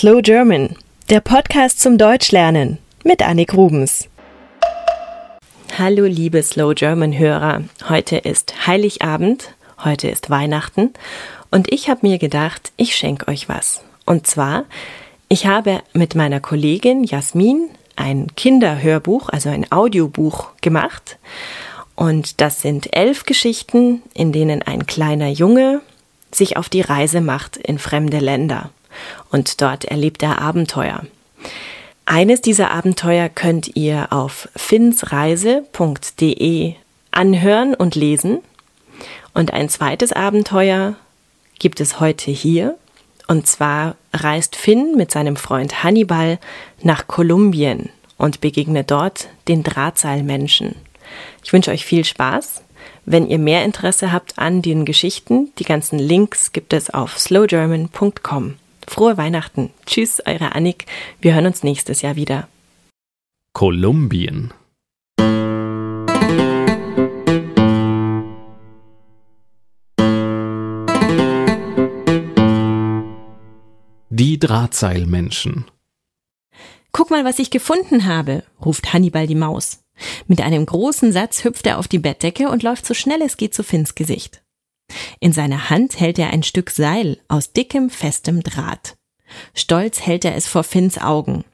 Slow German, der Podcast zum Deutschlernen mit Annik Rubens. Hallo liebe Slow German Hörer, heute ist Heiligabend, heute ist Weihnachten und ich habe mir gedacht, ich schenke euch was. Und zwar, ich habe mit meiner Kollegin Jasmin ein Kinderhörbuch, also ein Audiobuch gemacht. Und das sind elf Geschichten, in denen ein kleiner Junge sich auf die Reise macht in fremde Länder und dort erlebt er Abenteuer. Eines dieser Abenteuer könnt ihr auf finsreise.de anhören und lesen. Und ein zweites Abenteuer gibt es heute hier. Und zwar reist Finn mit seinem Freund Hannibal nach Kolumbien und begegnet dort den Drahtseilmenschen. Ich wünsche euch viel Spaß. Wenn ihr mehr Interesse habt an den Geschichten, die ganzen Links gibt es auf slowgerman.com. Frohe Weihnachten. Tschüss, eure Annik. Wir hören uns nächstes Jahr wieder. Kolumbien. Die Drahtseilmenschen. Guck mal, was ich gefunden habe, ruft Hannibal die Maus. Mit einem großen Satz hüpft er auf die Bettdecke und läuft so schnell es geht zu Finns Gesicht. In seiner Hand hält er ein Stück Seil aus dickem, festem Draht. Stolz hält er es vor Finns Augen.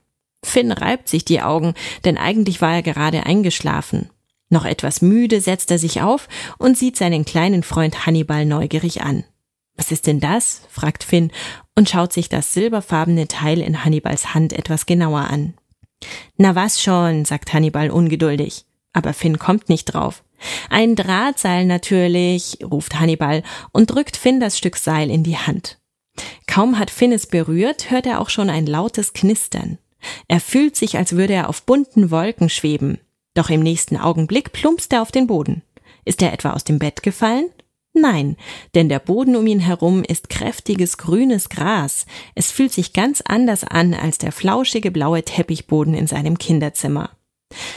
Finn reibt sich die Augen, denn eigentlich war er gerade eingeschlafen. Noch etwas müde setzt er sich auf und sieht seinen kleinen Freund Hannibal neugierig an. Was ist denn das? fragt Finn und schaut sich das silberfarbene Teil in Hannibals Hand etwas genauer an. Na was schon, sagt Hannibal ungeduldig. Aber Finn kommt nicht drauf. Ein Drahtseil natürlich, ruft Hannibal und drückt Finn das Stück Seil in die Hand. Kaum hat Finn es berührt, hört er auch schon ein lautes Knistern. Er fühlt sich, als würde er auf bunten Wolken schweben. Doch im nächsten Augenblick plumpst er auf den Boden. Ist er etwa aus dem Bett gefallen? Nein, denn der Boden um ihn herum ist kräftiges grünes Gras. Es fühlt sich ganz anders an als der flauschige blaue Teppichboden in seinem Kinderzimmer.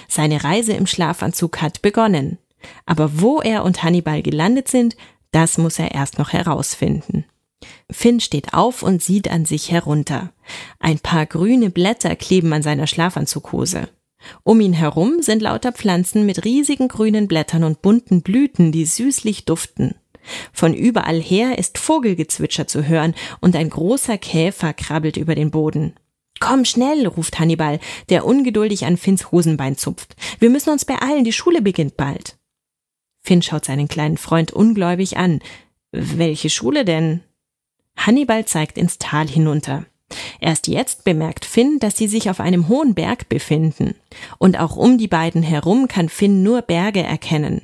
Seine Reise im Schlafanzug hat begonnen. Aber wo er und Hannibal gelandet sind, das muss er erst noch herausfinden. Finn steht auf und sieht an sich herunter. Ein paar grüne Blätter kleben an seiner Schlafanzughose. Um ihn herum sind lauter Pflanzen mit riesigen grünen Blättern und bunten Blüten, die süßlich duften. Von überall her ist Vogelgezwitscher zu hören und ein großer Käfer krabbelt über den Boden. Komm schnell, ruft Hannibal, der ungeduldig an Finns Hosenbein zupft. Wir müssen uns beeilen, die Schule beginnt bald. Finn schaut seinen kleinen Freund ungläubig an. Welche Schule denn? Hannibal zeigt ins Tal hinunter. Erst jetzt bemerkt Finn, dass sie sich auf einem hohen Berg befinden. Und auch um die beiden herum kann Finn nur Berge erkennen.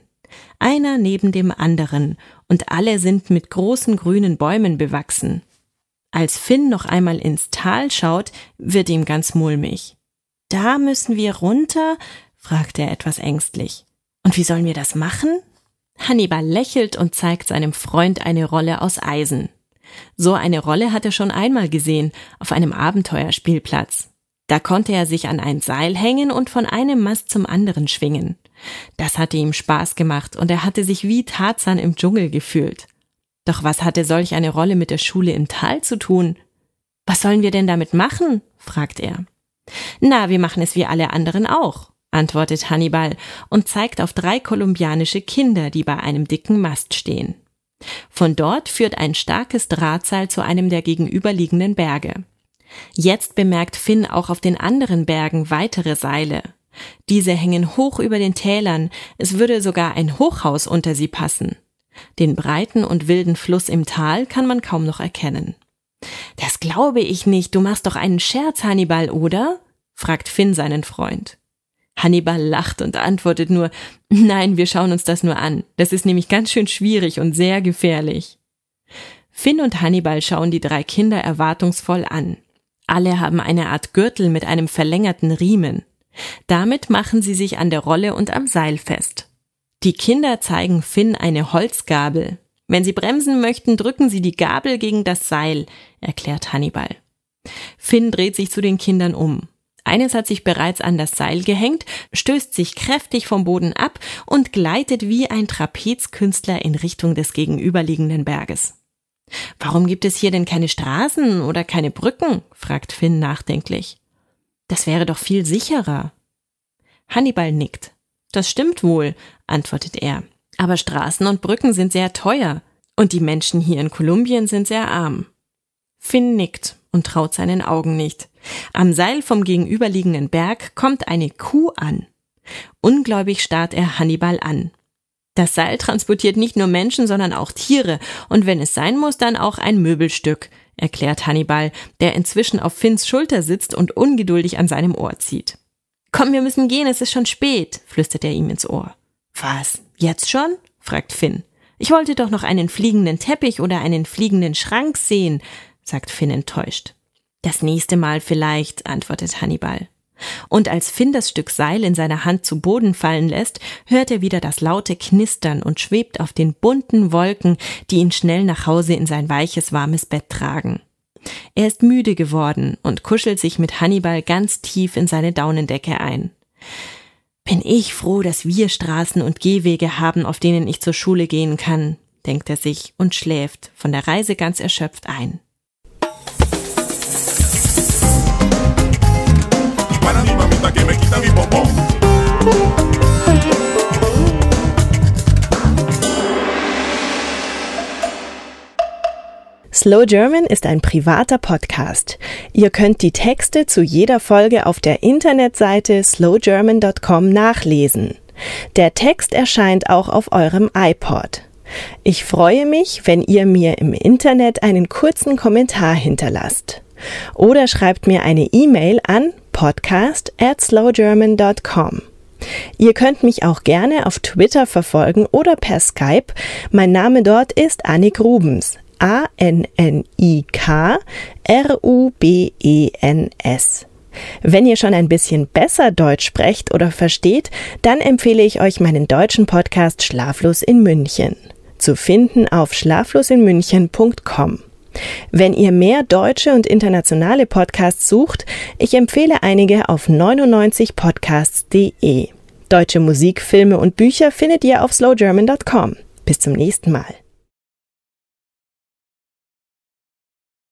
Einer neben dem anderen, und alle sind mit großen grünen Bäumen bewachsen. Als Finn noch einmal ins Tal schaut, wird ihm ganz mulmig. Da müssen wir runter? fragt er etwas ängstlich. Und wie sollen wir das machen? Hannibal lächelt und zeigt seinem Freund eine Rolle aus Eisen. So eine Rolle hat er schon einmal gesehen, auf einem Abenteuerspielplatz. Da konnte er sich an ein Seil hängen und von einem Mast zum anderen schwingen. Das hatte ihm Spaß gemacht und er hatte sich wie Tarzan im Dschungel gefühlt. Doch was hatte solch eine Rolle mit der Schule im Tal zu tun? Was sollen wir denn damit machen? fragt er. Na, wir machen es wie alle anderen auch antwortet Hannibal und zeigt auf drei kolumbianische Kinder, die bei einem dicken Mast stehen. Von dort führt ein starkes Drahtseil zu einem der gegenüberliegenden Berge. Jetzt bemerkt Finn auch auf den anderen Bergen weitere Seile. Diese hängen hoch über den Tälern, es würde sogar ein Hochhaus unter sie passen. Den breiten und wilden Fluss im Tal kann man kaum noch erkennen. Das glaube ich nicht, du machst doch einen Scherz, Hannibal, oder? fragt Finn seinen Freund. Hannibal lacht und antwortet nur, nein, wir schauen uns das nur an. Das ist nämlich ganz schön schwierig und sehr gefährlich. Finn und Hannibal schauen die drei Kinder erwartungsvoll an. Alle haben eine Art Gürtel mit einem verlängerten Riemen. Damit machen sie sich an der Rolle und am Seil fest. Die Kinder zeigen Finn eine Holzgabel. Wenn sie bremsen möchten, drücken sie die Gabel gegen das Seil, erklärt Hannibal. Finn dreht sich zu den Kindern um. Eines hat sich bereits an das Seil gehängt, stößt sich kräftig vom Boden ab und gleitet wie ein Trapezkünstler in Richtung des gegenüberliegenden Berges. Warum gibt es hier denn keine Straßen oder keine Brücken? fragt Finn nachdenklich. Das wäre doch viel sicherer. Hannibal nickt. Das stimmt wohl, antwortet er. Aber Straßen und Brücken sind sehr teuer, und die Menschen hier in Kolumbien sind sehr arm. Finn nickt und traut seinen Augen nicht. Am Seil vom gegenüberliegenden Berg kommt eine Kuh an. Ungläubig starrt er Hannibal an. Das Seil transportiert nicht nur Menschen, sondern auch Tiere und wenn es sein muss, dann auch ein Möbelstück, erklärt Hannibal, der inzwischen auf Finns Schulter sitzt und ungeduldig an seinem Ohr zieht. Komm, wir müssen gehen, es ist schon spät, flüstert er ihm ins Ohr. Was? Jetzt schon? fragt Finn. Ich wollte doch noch einen fliegenden Teppich oder einen fliegenden Schrank sehen, sagt Finn enttäuscht. Das nächste Mal vielleicht, antwortet Hannibal. Und als Finn das Stück Seil in seiner Hand zu Boden fallen lässt, hört er wieder das laute Knistern und schwebt auf den bunten Wolken, die ihn schnell nach Hause in sein weiches, warmes Bett tragen. Er ist müde geworden und kuschelt sich mit Hannibal ganz tief in seine Daunendecke ein. Bin ich froh, dass wir Straßen und Gehwege haben, auf denen ich zur Schule gehen kann, denkt er sich und schläft, von der Reise ganz erschöpft ein. Slow German ist ein privater Podcast. Ihr könnt die Texte zu jeder Folge auf der Internetseite slowgerman.com nachlesen. Der Text erscheint auch auf eurem iPod. Ich freue mich, wenn ihr mir im Internet einen kurzen Kommentar hinterlasst. Oder schreibt mir eine E-Mail an podcast at slowgerman.com. Ihr könnt mich auch gerne auf Twitter verfolgen oder per Skype. Mein Name dort ist Annik Rubens. A-N-N-I-K-R-U-B-E-N-S. Wenn ihr schon ein bisschen besser Deutsch sprecht oder versteht, dann empfehle ich euch meinen deutschen Podcast Schlaflos in München. Zu finden auf schlaflosinmünchen.com. Wenn ihr mehr deutsche und internationale Podcasts sucht, ich empfehle einige auf 99podcasts.de. Deutsche Musik, Filme und Bücher findet ihr auf slowgerman.com. Bis zum nächsten Mal.